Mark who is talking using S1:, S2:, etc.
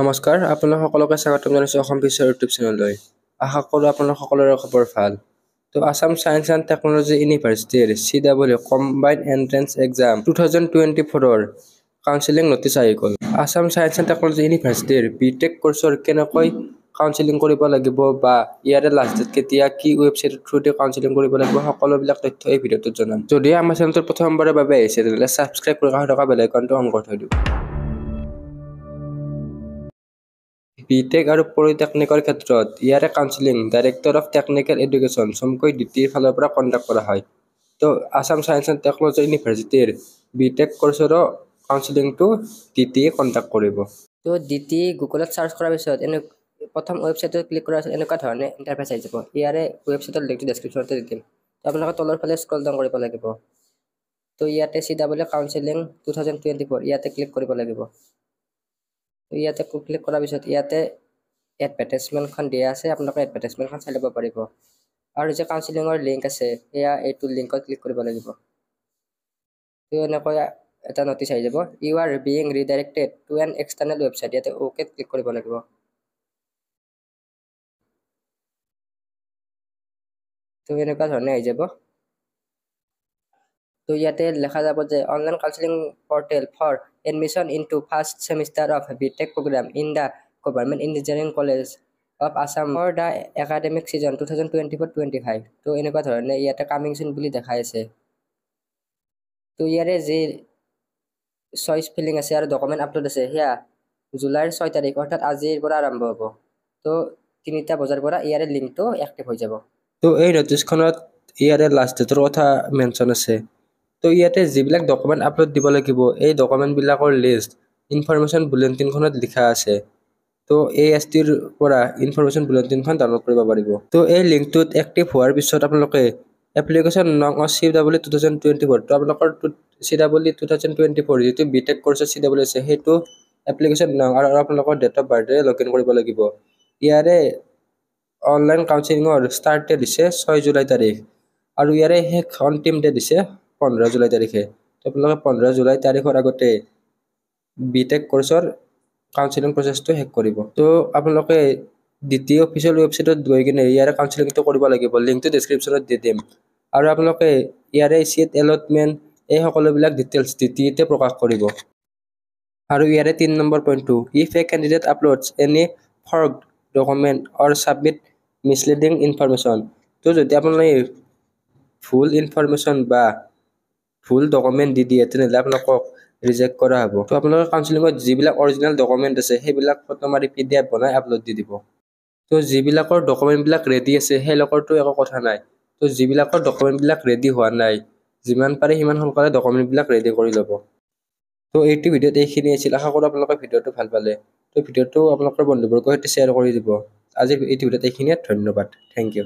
S1: নমস্কাৰ আপোনালোক সকলোকে স্বাগতম জনাইছোঁ অসম বিশ্বৰ ইউটিউব চেনেললৈ আশা কৰোঁ আপোনালোক সকলোৰে খবৰ ভাল তো আসাম সায়েন্স এণ্ড টেকনলজি ইউনিভাৰ্চিটিৰ C W combine entrance exam two thousand twenty ফ'ৰৰ কাউঞ্চিলিং নটিচ আহি গ'ল আসাম সায়েন্স এণ্ড টেকনলজি ইউনিভাৰ্চিটিৰ বি টেক কৰ্চৰ কেনেকৈ কাউঞ্চিলিং কৰিব লাগিব বা ইয়াৰে লাষ্ট ডে'ট কেতিয়া কি ৱেবছাইটৰ থ্ৰুদি কাউঞ্চিলিং কৰিব লাগিব সকলোবিলাক তথ্য এই ভিডিঅ'টোত জনাম যদি আমাৰ চেনেলটো প্ৰথমবাৰৰ বাবে আহিছে তেনেহ'লে ছাবস্ক্ৰাইব কৰি থকা বেলেগ একাউণ্টটো কৰি থৈ দিওঁ বি টেক আৰু পলিটেকনিকৰ ক্ষেত্ৰত ইয়াৰে counselling director of technical education চমুকৈ ডিটিৰ ফালৰ পৰা কণ্ডাক্ট কৰা হয় তো আছাম সায়েন্স এণ্ড টেকনলজি ইউনিভাৰ্চিটিৰ বি টেক কৰ্চৰো কাউন্সিলিংটো ডিটিয়ে কণ্টেক্ট কৰিব
S2: তো ডিটি গুগলত চাৰ্চ কৰাৰ পিছত এনে প্ৰথম ৱেবছাইটত ক্লিক কৰাৰ পিছত এনেকুৱা ধৰণে ইণ্টাৰফেচ আহি যাব ইয়াৰে ৱেবছাইটৰ লিংকটো ডেছক্ৰিপশ্যনতে দি দিম তো আপোনালোকে তলৰ ফালে স্ক্ৰল ডাউন কৰিব লাগিব তো ইয়াতে C W counselling two thousand twenty four ইয়াতে ক্লিক কৰিব লাগিব ইয়াতে ক্লিক কৰাৰ পিছত ইয়াতে এডভাৰ্টাইজমেণ্টখন দিয়া আছে আপোনালোকে এডভাৰ্টাইজমেণ্টখন চাই ল'ব পাৰিব আৰু যে কাউন্সিলিঙৰ লিংক আছে সেয়া এইটো লিংকত ক্লিক কৰিব লাগিব তো এনেকৈ এটা নটিচ আহি যাব you are being redirected to an external website ইয়াতে অ'কেত ক্লিক কৰিব লাগিব তো এনেকুৱা ধৰণে আহি যাব তো ইয়াতে দেখা যাব যে online counselling portal for admission into first semester of B tech programme in the government engineering college of আছামৰ the academic session two thousand twenty four twenty five তো এনেকুৱা ধৰণে ইয়াতে কামিং চিন বুলি দেখাই আছে তো ইয়াৰে যি চইচ ফিলিং আছে আৰু ডকুমেণ্ট আপলোড আছে সেয়া জুলাইৰ ছয় তাৰিখ অৰ্থাৎ আজিৰ পৰা আৰম্ভ হ'ব তো তিনিটা বজাৰ পৰা ইয়াৰে লিংকটো
S1: এক্টিভ হৈ যাব তো এই নটিছখনত ইয়াৰে লাষ্ট ডেটৰ কথা মেনশ্যন আছে তো ইয়াতে যিবিলাক ডকুমেণ্ট আপলোড দিব লাগিব এই ডকুমেণ্টবিলাকৰ লিষ্ট ইনফৰ্মেশ্যন বুলেটিনখনত লিখা আছে তো এ এছ টিৰ পৰা ইনফৰমেশ্যন বুলেটিনখন ডাউনলোড কৰিব পাৰিব তো এই লিংকটোত এক্টিভ হোৱাৰ পিছত আপোনালোকে এপ্লিকেশ্যন নং অ' C W two thousand twenty four তো আপোনালোকৰ to C W two thousand twenty four যিটো বি টেক কৰ্চৰ চি ডাব্লিউ আছে সেইটো এপ্লিকেশ্যন নং আৰু আপোনালোকৰ date of birthday log in কৰিব লাগিব ইয়াৰে অনলাইন কাউঞ্চেলিঙৰ ষ্টাৰ্ট ডেট দিছে ছয় জুলাই তাৰিখ আৰু ইয়াৰে শেষ অন্তিম ডেট দিছে পোন্ধৰ জুলাই তাৰিখে আপোনালোকে পোন্ধৰ জুলাই তাৰিখৰ আগতে বি টেক কৰ্চৰ কাউন্সিলিং প্ৰচেছটো শেষ কৰিব তো আপোনালোকে ডি টি অফিচিয়েল ৱেবছাইটত গৈ কিনে ইয়াৰে কাউন্সিলিংটো কৰিব লাগিব লিংকটো ডেছক্ৰিপশ্যনত দি দিম আৰু আপোনালোকে ইয়াৰে চিট এলটমেণ্ট এই সকলোবিলাক ডিটেইলছ ডি টি এতে প্ৰকাশ কৰিব আৰু ইয়াৰে তিনি নম্বৰ পইণ্টটো if a candidate uploads any forged document or submit misleading information তো যদি আপোনালোকে ভুল ইনফৰ্মেশ্যন বা ভুল ডকুমেণ্ট দি দিয়ে তেনেহ'লে আপোনালোকক ৰিজেক্ট কৰা হ'ব ত' আপোনালোকৰ কাউঞ্চেলিঙত যিবিলাক অৰিজিনেল ডকুমেণ্ট আছে সেইবিলাক ফটো মাৰি পি ডি এফ বনাই আপলোড দি দিব ত' যিবিলাকৰ ডকুমেণ্টবিলাক ৰেডি আছে সেইবিলাকৰতো একো কথা নাই ত' যিবিলাকৰ ডকুমেণ্টবিলাক ৰেডি হোৱা নাই যিমান পাৰে সিমান সোনকালে ডকুমেণ্টবিলাক ৰেডি কৰি ল'ব ত' এইটো ভিডিঅ'ত এইখিনি আছিল আশা কৰোঁ আপোনালোকে ভিডিঅ'টো ভাল পালে ত' ভিডিঅ'টো আপোনালোকৰ বন্ধুবৰ্গৰ সৈতে শ্বেয়াৰ কৰি দিব আজি এইটো ভিডিঅ'ত এইখিনিয়ে ধন্যবাদ থেংক ইউ